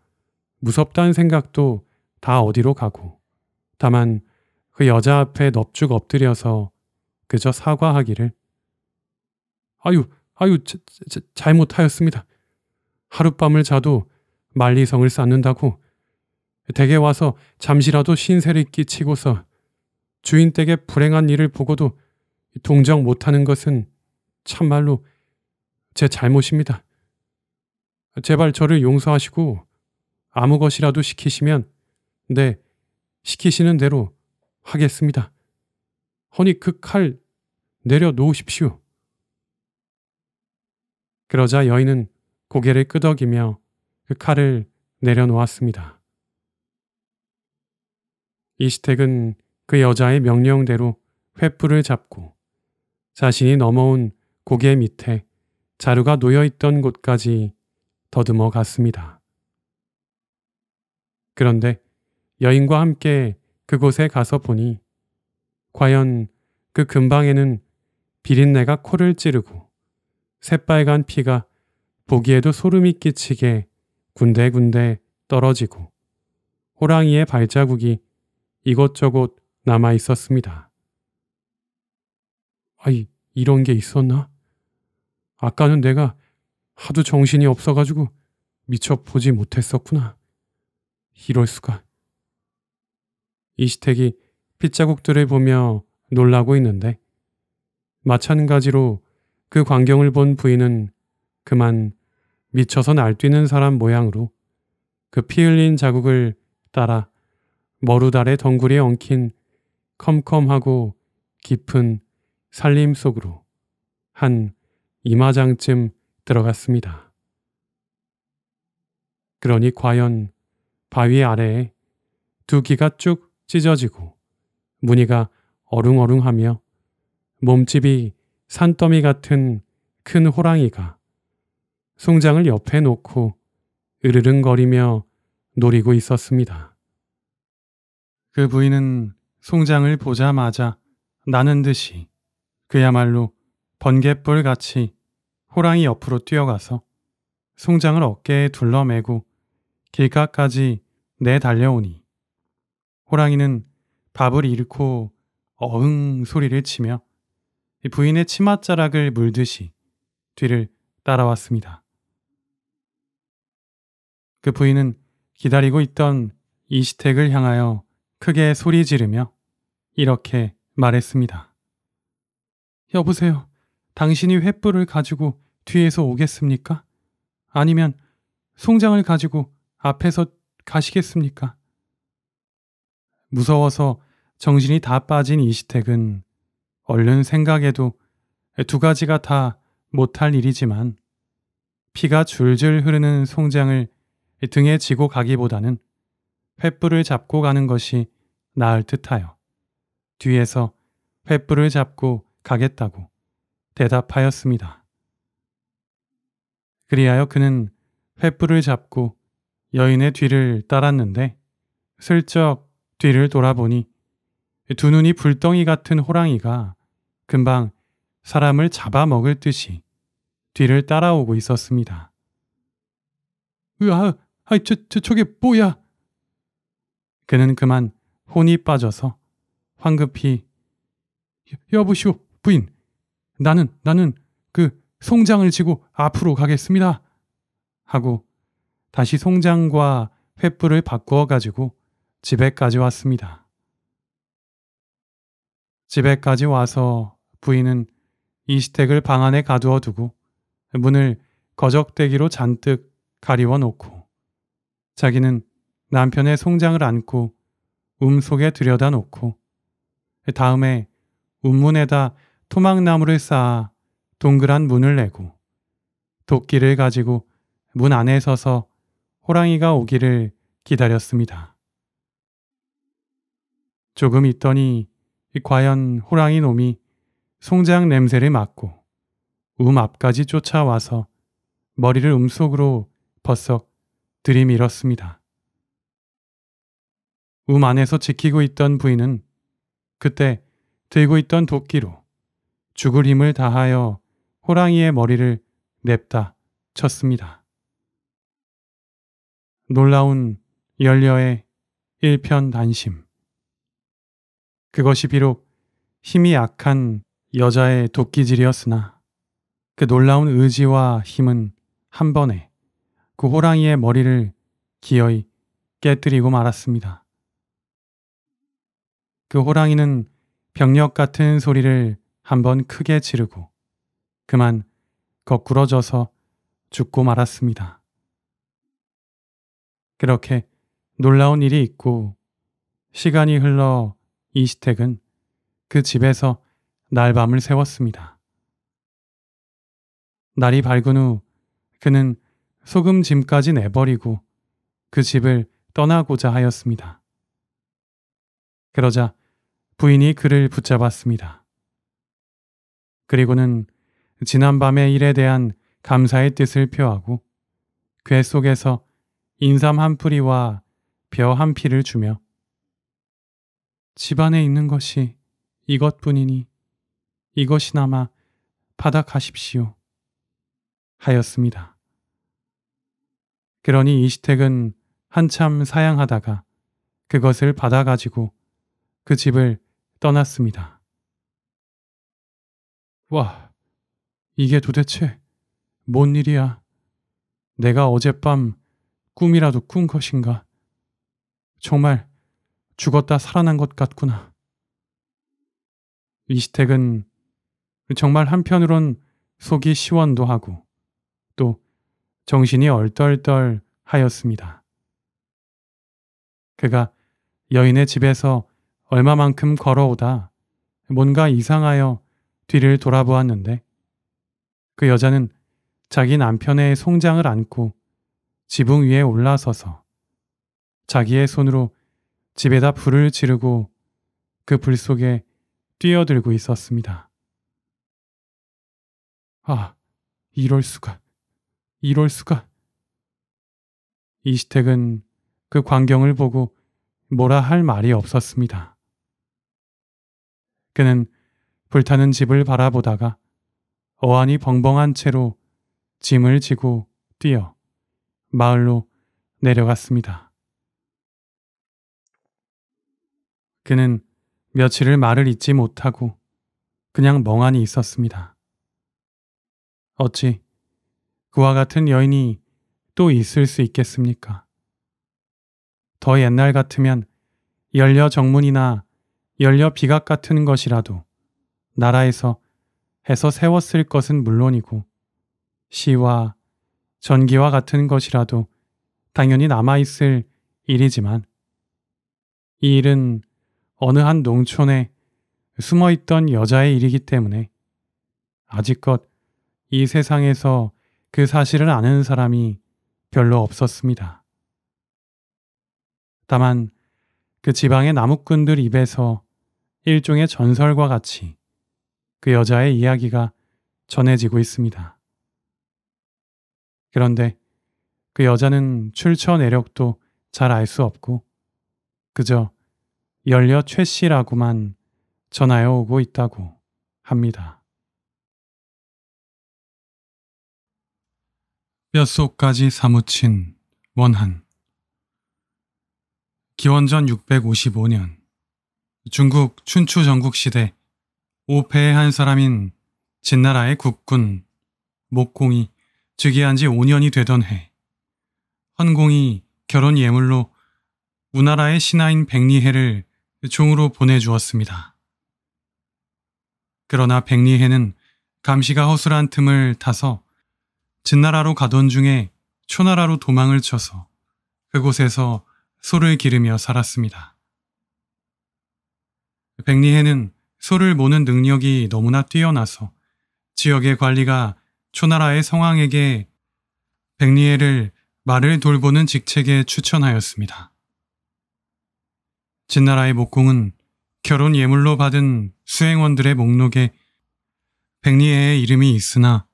무섭다는 생각도 다 어디로 가고 다만 그 여자 앞에 넙죽 엎드려서 그저 사과하기를 아유, 아유, 자, 자, 잘못하였습니다. 하룻밤을 자도 만리성을 쌓는다고 댁에 와서 잠시라도 신세를 끼치고서 주인 댁에 불행한 일을 보고도 동정 못하는 것은 참말로 제 잘못입니다. 제발 저를 용서하시고 아무 것이라도 시키시면 네, 시키시는 대로 하겠습니다. 허니 그 칼 내려놓으십시오. 그러자 여인은 고개를 끄덕이며 그 칼을 내려놓았습니다. 이시택은 그 여자의 명령대로 횃불을 잡고 자신이 넘어온 고개 밑에 자루가 놓여 있던 곳까지 더듬어 갔습니다. 그런데 여인과 함께 그곳에 가서 보니 과연 그 근방에는 비린내가 코를 찌르고 새빨간 피가 보기에도 소름이 끼치게 군데군데 떨어지고 호랑이의 발자국이 이곳저곳 남아 있었습니다. 아이, 이런 게 있었나? 아까는 내가 하도 정신이 없어가지고 미처 보지 못했었구나. 이럴 수가. 이시택이 핏자국들을 보며 놀라고 있는데 마찬가지로 그 광경을 본 부인은 그만 미쳐서 날뛰는 사람 모양으로 그 피 흘린 자국을 따라 머루달의 덩굴에 엉킨 컴컴하고 깊은 살림 속으로 한 이마장쯤 들어갔습니다. 그러니 과연 바위 아래에 두 기가 쭉 찢어지고 무늬가 어룽어룽하며 몸집이 산더미 같은 큰 호랑이가 송장을 옆에 놓고 으르릉거리며 노리고 있었습니다. 그 부인은 송장을 보자마자 나는 듯이 그야말로 번갯불 같이 호랑이 옆으로 뛰어가서 송장을 어깨에 둘러매고 길가까지 내달려오니 호랑이는 밥을 잃고 어흥 소리를 치며 부인의 치맛자락을 물듯이 뒤를 따라왔습니다. 그 부인은 기다리고 있던 이시택을 향하여 크게 소리 지르며 이렇게 말했습니다. 여보세요. 당신이 횃불을 가지고 뒤에서 오겠습니까? 아니면 송장을 가지고 앞에서 가시겠습니까? 무서워서 정신이 다 빠진 이시택은 얼른 생각해도 두 가지가 다 못할 일이지만 피가 줄줄 흐르는 송장을 등에 지고 가기보다는 횃불을 잡고 가는 것이 나을 듯하여 뒤에서 횃불을 잡고 가겠다고 대답하였습니다. 그리하여 그는 횃불을 잡고 여인의 뒤를 따랐는데 슬쩍 뒤를 돌아보니 두 눈이 불덩이 같은 호랑이가 금방 사람을 잡아먹을 듯이 뒤를 따라오고 있었습니다. 으아, 아이, 저, 저, 저게 뭐야? 그는 그만 혼이 빠져서 황급히 여, 보시오 부인, 나는, 나는 그 송장을 지고 앞으로 가겠습니다. 하고 다시 송장과 횃불을 바꾸어 가지고 집에까지 왔습니다. 집에까지 와서 부인은 이 시택을 방 안에 가두어 두고 문을 거적대기로 잔뜩 가리워 놓고 자기는 남편의 송장을 안고 움 속에 들여다 놓고 다음에 운문에다 토막나무를 쌓아 동그란 문을 내고 도끼를 가지고 문 안에 서서 호랑이가 오기를 기다렸습니다. 조금 있더니 과연 호랑이 놈이 송장 냄새를 맡고 음 앞까지 쫓아와서 머리를 음속으로 벗썩 들이밀었습니다. 음 안에서 지키고 있던 부인은 그때 들고 있던 도끼로 죽을 힘을 다하여 호랑이의 머리를 냅다 쳤습니다. 놀라운 열녀의 일편단심 그것이 비록 힘이 약한 여자의 도끼질이었으나 그 놀라운 의지와 힘은 한 번에 그 호랑이의 머리를 기어이 깨뜨리고 말았습니다. 그 호랑이는 병력 같은 소리를 한 번 크게 지르고 그만 거꾸러져서 죽고 말았습니다. 그렇게 놀라운 일이 있고 시간이 흘러 이 시택은 그 집에서 날밤을 세웠습니다. 날이 밝은 후 그는 소금 짐까지 내버리고 그 집을 떠나고자 하였습니다. 그러자 부인이 그를 붙잡았습니다. 그리고는 지난밤의 일에 대한 감사의 뜻을 표하고 괴 속에서 인삼 한 뿌리와 벼 한 피를 주며 집안에 있는 것이 이것뿐이니 이것이나마 받아 가십시오. 하였습니다. 그러니 이시택은 한참 사양하다가 그것을 받아가지고 그 집을 떠났습니다. 와, 이게 도대체 뭔 일이야? 내가 어젯밤 꿈이라도 꾼 것인가? 정말 죽었다 살아난 것 같구나. 이 시택은 정말 한편으론 속이 시원도 하고 또 정신이 얼떨떨 하였습니다. 그가 여인의 집에서 얼마만큼 걸어오다 뭔가 이상하여 뒤를 돌아보았는데 그 여자는 자기 남편의 송장을 안고 지붕 위에 올라서서 자기의 손으로 집에다 불을 지르고 그 불 속에 뛰어들고 있었습니다. 아, 이럴 수가, 이럴 수가. 이시택은 그 광경을 보고 뭐라 할 말이 없었습니다. 그는 불타는 집을 바라보다가 어안이 벙벙한 채로 짐을 지고 뛰어 마을로 내려갔습니다. 그는 며칠을 말을 잇지 못하고 그냥 멍하니 있었습니다. 어찌 그와 같은 여인이 또 있을 수 있겠습니까? 더 옛날 같으면 열려 정문이나 열려 비각 같은 것이라도 나라에서 해서 세웠을 것은 물론이고 시와 전기와 같은 것이라도 당연히 남아있을 일이지만 이 일은 어느 한 농촌에 숨어 있던 여자의 일이기 때문에 아직껏 이 세상에서 그 사실을 아는 사람이 별로 없었습니다. 다만 그 지방의 나무꾼들 입에서 일종의 전설과 같이 그 여자의 이야기가 전해지고 있습니다. 그런데 그 여자는 출처 내력도 잘 알 수 없고 그저 열려 최 씨라고만 전하여 오고 있다고 합니다. 뼛속까지 사무친 원한 기원전 655년 중국 춘추 전국시대 오패의 한 사람인 진나라의 국군 목공이 즉위한 지 5년이 되던 해 헌공이 결혼 예물로 우나라의 신하인 백리해를 종으로 보내주었습니다. 그러나 백리해는 감시가 허술한 틈을 타서 진나라로 가던 중에 초나라로 도망을 쳐서 그곳에서 소를 기르며 살았습니다. 백리해는 소를 모는 능력이 너무나 뛰어나서 지역의 관리가 초나라의 성왕에게 백리해를 말을 돌보는 직책에 추천하였습니다. 진나라의 목공은 결혼 예물로 받은 수행원들의 목록에 백리애의 이름이 있으나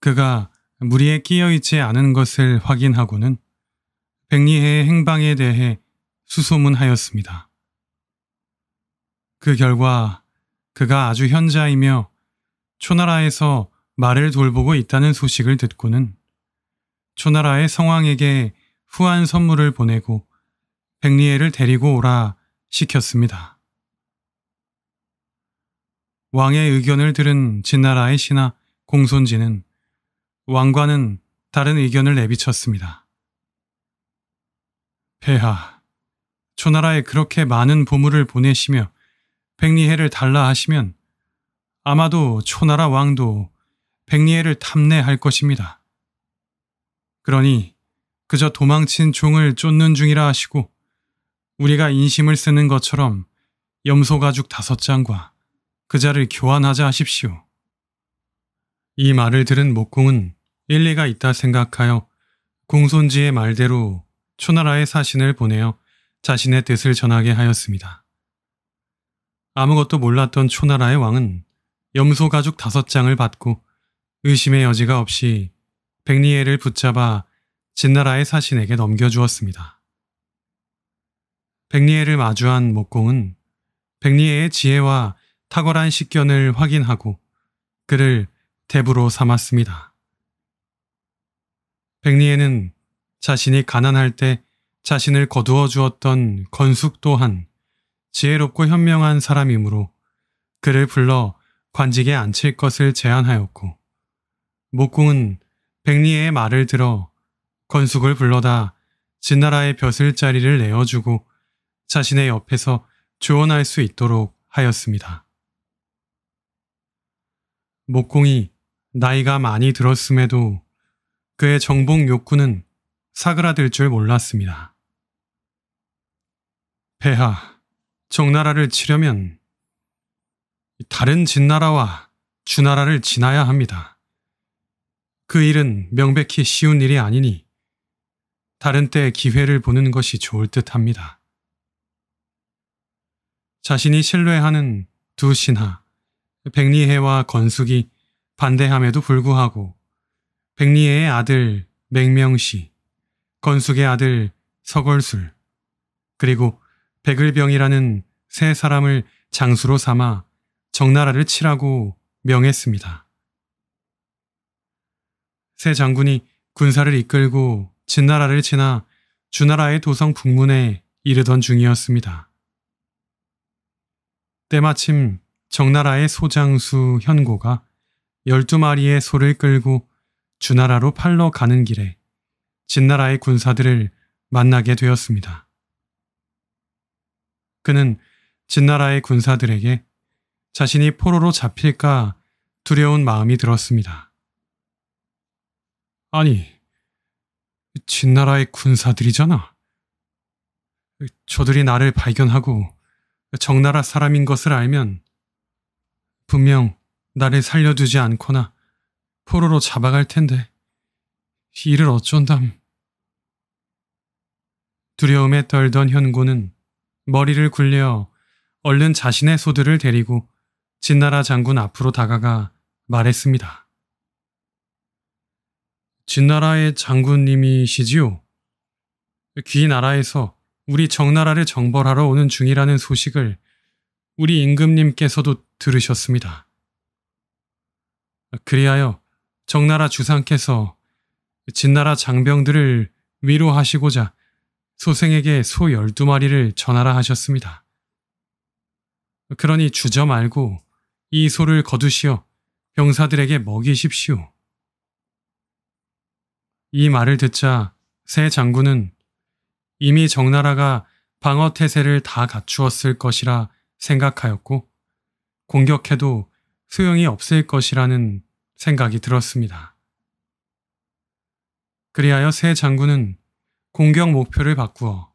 그가 무리에 끼어 있지 않은 것을 확인하고는 백리해의 행방에 대해 수소문하였습니다. 그 결과 그가 아주 현자이며 초나라에서 말을 돌보고 있다는 소식을 듣고는 초나라의 성왕에게 후한 선물을 보내고 백리해를 데리고 오라 시켰습니다. 왕의 의견을 들은 진나라의 신하 공손지는 왕과는 다른 의견을 내비쳤습니다. 폐하, 초나라에 그렇게 많은 보물을 보내시며 백리해를 달라 하시면 아마도 초나라 왕도 백리해를 탐내할 것입니다. 그러니 그저 도망친 종을 쫓는 중이라 하시고 우리가 인심을 쓰는 것처럼 염소 가죽 다섯 장과 그자를 교환하자 하십시오. 이 말을 들은 목공은 일리가 있다 생각하여 공손지의 말대로 초나라의 사신을 보내어 자신의 뜻을 전하게 하였습니다. 아무것도 몰랐던 초나라의 왕은 염소 가죽 다섯 장을 받고 의심의 여지가 없이 백리엘을 붙잡아 진나라의 사신에게 넘겨주었습니다. 백리에를 마주한 목공은 백리에의 지혜와 탁월한 식견을 확인하고 그를 대부로 삼았습니다. 백리에는 자신이 가난할 때 자신을 거두어 주었던 건숙 또한 지혜롭고 현명한 사람이므로 그를 불러 관직에 앉힐 것을 제안하였고 목공은 백리의 말을 들어 건숙을 불러다 진나라의 벼슬 자리를 내어주고 자신의 옆에서 조언할 수 있도록 하였습니다. 목공이 나이가 많이 들었음에도 그의 정복 욕구는 사그라들 줄 몰랐습니다. 폐하, 정나라를 치려면 다른 진나라와 주나라를 지나야 합니다. 그 일은 명백히 쉬운 일이 아니니 다른 때 기회를 보는 것이 좋을 듯 합니다. 자신이 신뢰하는 두 신하, 백리해와 건숙이 반대함에도 불구하고 백리해의 아들 맹명시, 건숙의 아들 서걸술, 그리고 백을병이라는 세 사람을 장수로 삼아 정나라를 치라고 명했습니다. 세 장군이 군사를 이끌고 진나라를 지나 주나라의 도성 북문에 이르던 중이었습니다. 때마침 정나라의 소장수 현고가 12마리의 소를 끌고 주나라로 팔러 가는 길에 진나라의 군사들을 만나게 되었습니다. 그는 진나라의 군사들에게 자신이 포로로 잡힐까 두려운 마음이 들었습니다. 아니, 진나라의 군사들이잖아. 저들이 나를 발견하고 적나라 사람인 것을 알면 분명 나를 살려두지 않거나 포로로 잡아갈 텐데 이를 어쩐담. 두려움에 떨던 현고는 머리를 굴려 얼른 자신의 소들을 데리고 진나라 장군 앞으로 다가가 말했습니다. 진나라의 장군님이시지요? 귀 나라에서 우리 정나라를 정벌하러 오는 중이라는 소식을 우리 임금님께서도 들으셨습니다. 그리하여 정나라 주상께서 진나라 장병들을 위로하시고자 소생에게 소 12마리를 전하라 하셨습니다. 그러니 주저 말고 이 소를 거두시어 병사들에게 먹이십시오. 이 말을 듣자 새 장군은 이미 정나라가 방어 태세를 다 갖추었을 것이라 생각하였고 공격해도 소용이 없을 것이라는 생각이 들었습니다. 그리하여 새 장군은 공격 목표를 바꾸어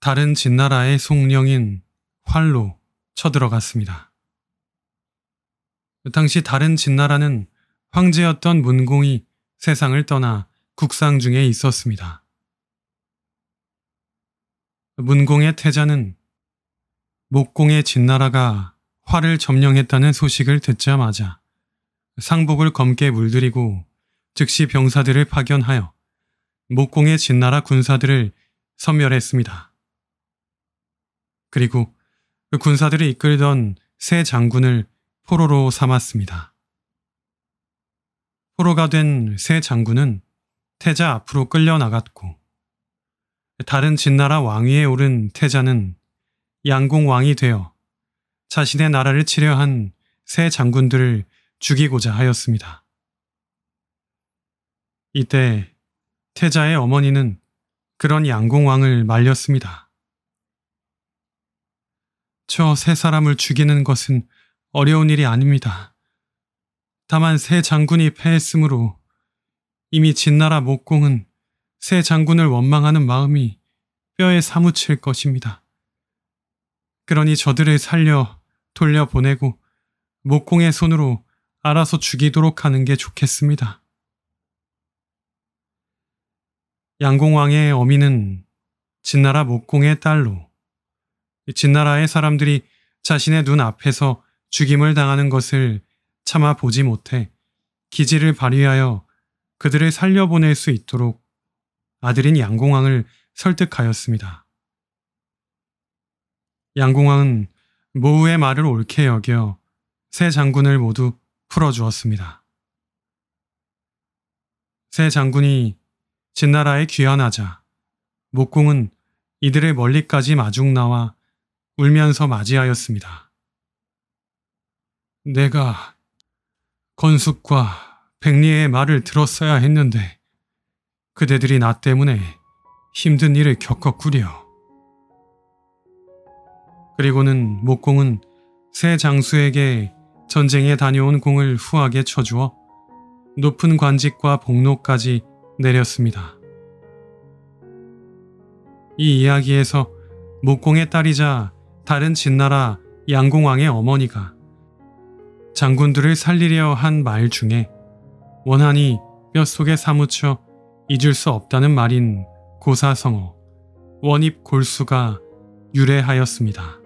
다른 진나라의 속령인 활로 쳐들어갔습니다. 당시 다른 진나라는 황제였던 문공이 세상을 떠나 국상 중에 있었습니다. 문공의 태자는 목공의 진나라가 화를 점령했다는 소식을 듣자마자 상복을 검게 물들이고 즉시 병사들을 파견하여 목공의 진나라 군사들을 섬멸했습니다. 그리고 그 군사들을 이끌던 세 장군을 포로로 삼았습니다. 포로가 된세 장군은 태자 앞으로 끌려나갔고 다른 진나라 왕위에 오른 태자는 양궁왕이 되어 자신의 나라를 치려 한 세 장군들을 죽이고자 하였습니다. 이때 태자의 어머니는 그런 양궁왕을 말렸습니다. 저세 사람을 죽이는 것은 어려운 일이 아닙니다. 다만 세 장군이 패했으므로 이미 진나라 목공은 새 장군을 원망하는 마음이 뼈에 사무칠 것입니다. 그러니 저들을 살려 돌려보내고 목공의 손으로 알아서 죽이도록 하는 게 좋겠습니다. 양공왕의 어미는 진나라 목공의 딸로 진나라의 사람들이 자신의 눈 앞에서 죽임을 당하는 것을 참아 보지 못해 기지를 발휘하여 그들을 살려보낼 수 있도록 아들인 양공왕을 설득하였습니다. 양공왕은 모우의 말을 옳게 여겨 세 장군을 모두 풀어주었습니다. 세 장군이 진나라에 귀환하자 목공은 이들의 멀리까지 마중 나와 울면서 맞이하였습니다. 내가 건숙과 백리의 말을 들었어야 했는데 그대들이 나 때문에 힘든 일을 겪었구려. 그리고는 목공은 새 장수에게 전쟁에 다녀온 공을 후하게 쳐주어 높은 관직과 복로까지 내렸습니다. 이 이야기에서 목공의 딸이자 다른 진나라 양공왕의 어머니가 장군들을 살리려 한 말 중에 원한이 뼛속에 사무쳐 잊을 수 없다는 말인 고사성어 원입 골수가 유래하였습니다.